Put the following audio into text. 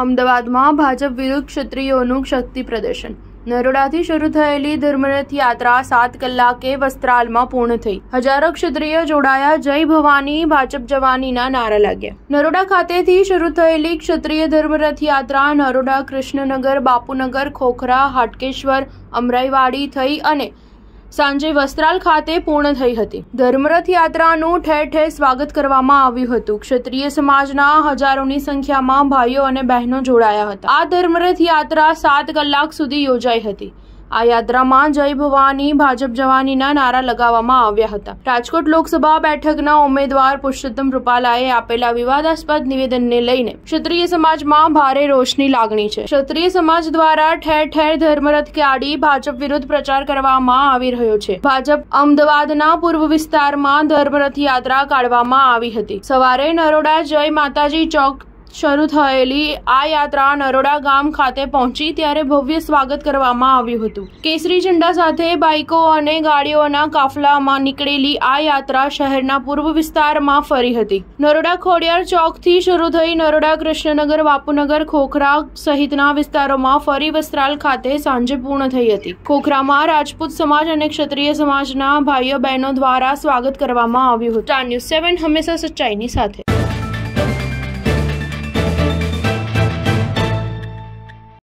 અમદાવાદમાં ભાજપ વિરુદ્ધ ક્ષત્રિયોનું શક્તિ પ્રદર્શન નરોડાથી શરૂ થયેલી ધર્મરથ યાત્રા સાત કલાકે વસ્ત્રાલમાં પૂર્ણ થઈ હજારો ક્ષત્રિય જોડાયા જય ભવાની ભાજપ જવાનીના નારા લાગ્યા નરોડા ખાતેથી શરૂ થયેલી ક્ષત્રિય ધર્મરથ યાત્રા નરોડા કૃષ્ણનગર બાપુનગર ખોખરા હાટકેશ્વર અમરાઈવાડી થઈ અને સાંજે વસ્ત્રાલ ખાતે પૂર્ણ થઈ હતી ધર્મરથ યાત્રાનું ઠેર ઠેર સ્વાગત કરવામાં આવ્યું હતું ક્ષત્રિય સમાજના હજારોની સંખ્યામાં ભાઈઓ અને બહેનો જોડાયા હતા આ ધર્મરથ યાત્રા સાત કલાક સુધી યોજાઈ હતી આ યાત્રામાં જય ભવાની ભાજપ જવાનીના નારા લગાવવામાં આવ્યા હતા રાજકોટ લોકસભા બેઠકના ઉમેદવાર પુરુષોત્તમ રૂપાલાએ આપેલા વિવાદાસ્પદ નિવેદનને લઈને ક્ષત્રિય સમાજમાં ભારે રોષની લાગણી છે ક્ષત્રિય સમાજ દ્વારા ઠેર ઠેર ધર્મરથ કાઢી ભાજપ વિરુદ્ધ પ્રચાર કરવામાં આવી રહ્યો છે ભાજપ અમદાવાદના પૂર્વ વિસ્તારમાં ધર્મરથ યાત્રા કાઢવામાં આવી હતી સવારે નરોડા જય માતાજી ચોક શરૂ થાયેલી આ યાત્રા નરોડા ગામ ખાતે પહોંચી ત્યારે ભવ્ય સ્વાગત કરવામાં આવ્યું હતું કેસરી ਝੰડા સાથે બાઇકો અને ગાડીઓના કાફલામાં નીકળેલી આ યાત્રા શહેરના પૂર્વ વિસ્તારમાં ફરી હતી નરોડા ખોડિયાર ચોકથી શરૂ થઈ નરોડા કૃષ્ણનગર વાપુનગર ખોખરા સહિતના વિસ્તારોમાં ફરી વસરાલ ખાતે સંજે પૂર્ણ થઈ હતી ખોખરામાં રાજપૂત સમાજ અને ક્ષત્રિય સમાજના ભાઈઓ બહેનો દ્વારા સ્વાગત કરવામાં આવ્યું હતું ટાઉન 7 હંમેશા સચ્ચાઈની સાથે